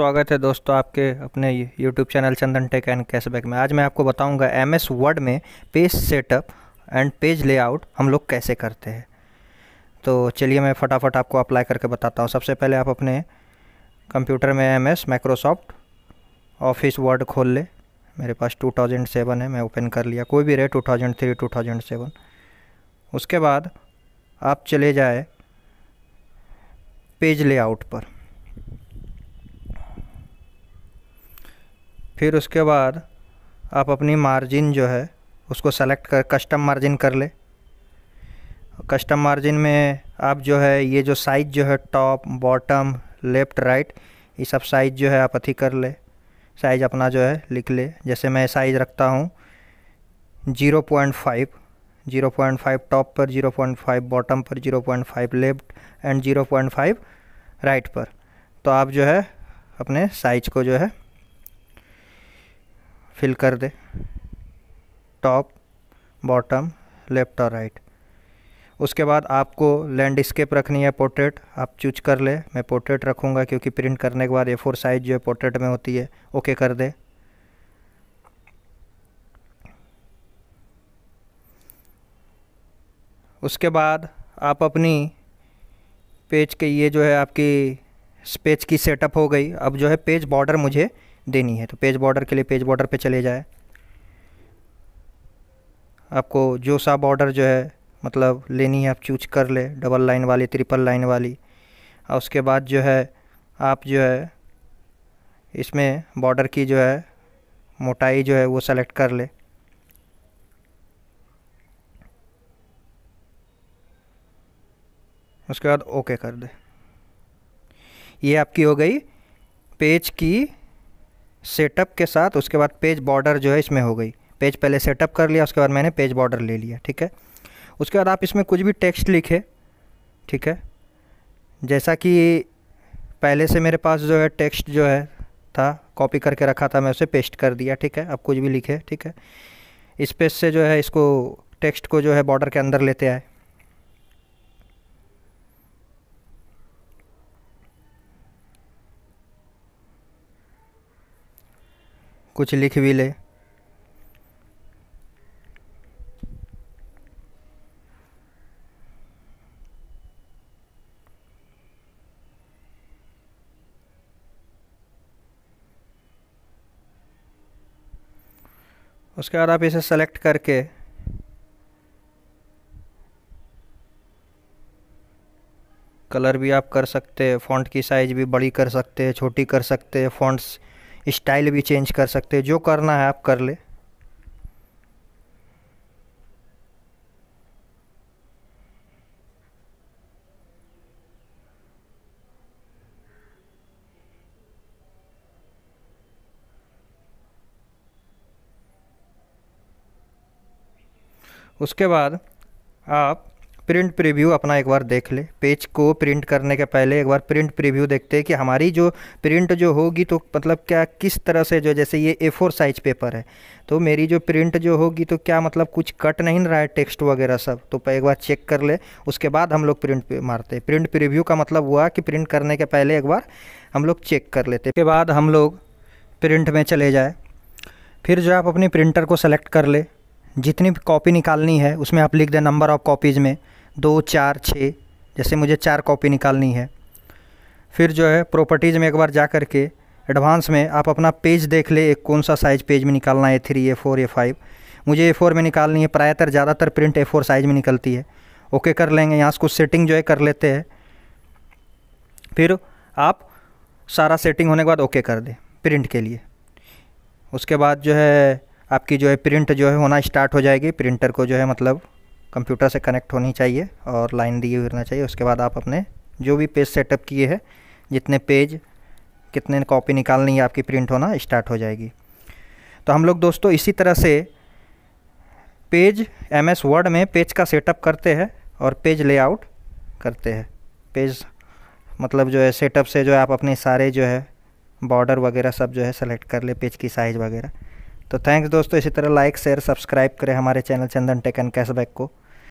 स्वागत है दोस्तों आपके अपने YouTube channel Chandan tech and cashback में आज मैं आपको बताऊंगा एम एस वर्ड में page setup and page layout हम लोग कैसे करते हैं तो चलिए मैं फटाफट आपको अप्लाई करके बताता हूँ सबसे पहले आप अपने कंप्यूटर में M S Microsoft Office Word खोल ले मेरे पास 2007 है मैं ओपन कर लिया कोई भी रहे 2003 2007 उसके बाद आप चले जाए पेज लेआउट पर फिर उसके बाद आप अपनी मार्जिन जो है उसको सेलेक्ट कर कस्टम मार्जिन कर ले कस्टम मार्जिन में आप जो है ये जो साइज जो है टॉप बॉटम लेफ़्ट राइट ये सब साइज जो है आप अथी कर ले साइज अपना जो है लिख ले जैसे मैं साइज रखता हूँ zero point five zero point five top पर ज़ीरो पॉइंट फाइव बॉटम पर zero point five left and zero point five right पर तो आप जो है अपने साइज को जो है फिल कर दे टॉप बॉटम लेफ्ट और राइट उसके बाद आपको लैंडस्केप रखनी है पोर्ट्रेट आप चूज कर ले मैं पोर्ट्रेट रखूँगा क्योंकि प्रिंट करने के बाद ए फोर साइज़ जो है पोर्ट्रेट में होती है ओके कर दे उसके बाद आप अपनी पेज के ये जो है आपकी पेज की सेटअप हो गई अब जो है पेज बॉर्डर मुझे देनी है तो पेज बॉर्डर के लिए पेज बॉर्डर पे चले जाए आपको जो सा बॉर्डर जो है मतलब लेनी है आप चूज कर ले डबल लाइन वाली ट्रिपल लाइन वाली और उसके बाद जो है आप जो है इसमें बॉर्डर की जो है मोटाई जो है वो सेलेक्ट कर ले उसके बाद ओके कर दे ये आपकी हो गई पेज की सेटअप के साथ उसके बाद पेज बॉर्डर जो है इसमें हो गई पेज पहले सेटअप कर लिया उसके बाद मैंने पेज बॉर्डर ले लिया ठीक है उसके बाद आप इसमें कुछ भी टेक्स्ट लिखे ठीक है जैसा कि पहले से मेरे पास जो है टेक्स्ट जो है था कॉपी करके रखा था मैं उसे पेस्ट कर दिया ठीक है आप कुछ भी लिखे ठीक है स्पेस से जो है इसको टेक्स्ट को जो है बॉर्डर के अंदर लेते आए कुछ लिख भी ले उसके बाद आप इसे सेलेक्ट करके कलर भी आप कर सकते हैं फॉन्ट की साइज़ भी बड़ी कर सकते हैं छोटी कर सकते हैं फॉन्ट्स स्टाइल भी चेंज कर सकते हैं जो करना है आप कर ले उसके बाद आप प्रिंट प्रीव्यू अपना एक बार देख ले पेज को प्रिंट करने के पहले एक बार प्रिंट प्रीव्यू देखते हैं कि हमारी जो प्रिंट जो होगी तो मतलब क्या किस तरह से जो जैसे ये ए फोर साइज पेपर है तो मेरी जो प्रिंट जो होगी तो क्या मतलब कुछ कट नहीं रहा है टेक्स्ट वगैरह सब तो एक बार चेक कर ले उसके बाद हम लोग प्रिंट मारते प्रिंट प्रिव्यू का मतलब हुआ कि प्रिंट करने के पहले एक बार हम लोग चेक कर लेते उसके बाद हम लोग प्रिंट में चले जाए फिर जो आप अपनी प्रिंटर को सेलेक्ट कर ले जितनी कॉपी निकालनी है उसमें आप लिख दें नंबर ऑफ़ कॉपीज़ में दो चार छः जैसे मुझे चार कॉपी निकालनी है फिर जो है प्रॉपर्टीज़ में एक बार जा कर के एडवांस में आप अपना पेज देख ले एक कौन सा साइज पेज में निकालना है three A four A five मुझे ए फोर में निकालनी है प्रायतर ज़्यादातर प्रिंट ए फोर साइज़ में निकलती है ओके कर लेंगे यहाँ से कुछ सेटिंग जो है कर लेते हैं फिर आप सारा सेटिंग होने के बाद ओके कर दें प्रिंट के लिए उसके बाद जो है आपकी जो है प्रिंट जो है होना स्टार्ट हो जाएगी प्रिंटर को जो है मतलब कंप्यूटर से कनेक्ट होनी चाहिए और लाइन दिए हुए रहना चाहिए उसके बाद आप अपने जो भी पेज सेटअप किए हैं जितने पेज कितने कॉपी निकालनी है आपकी प्रिंट होना स्टार्ट हो जाएगी तो हम लोग दोस्तों इसी तरह से पेज एम एस वर्ड में पेज का सेटअप करते हैं और पेज लेआउट करते हैं पेज मतलब जो है सेटअप से जो है आप अपने सारे जो है बॉर्डर वगैरह सब जो है सेलेक्ट कर ले पेज की साइज़ वगैरह तो थैंक्स दोस्तों इसी तरह लाइक शेयर सब्सक्राइब करें हमारे चैनल चंदन टेकन कैशबैक को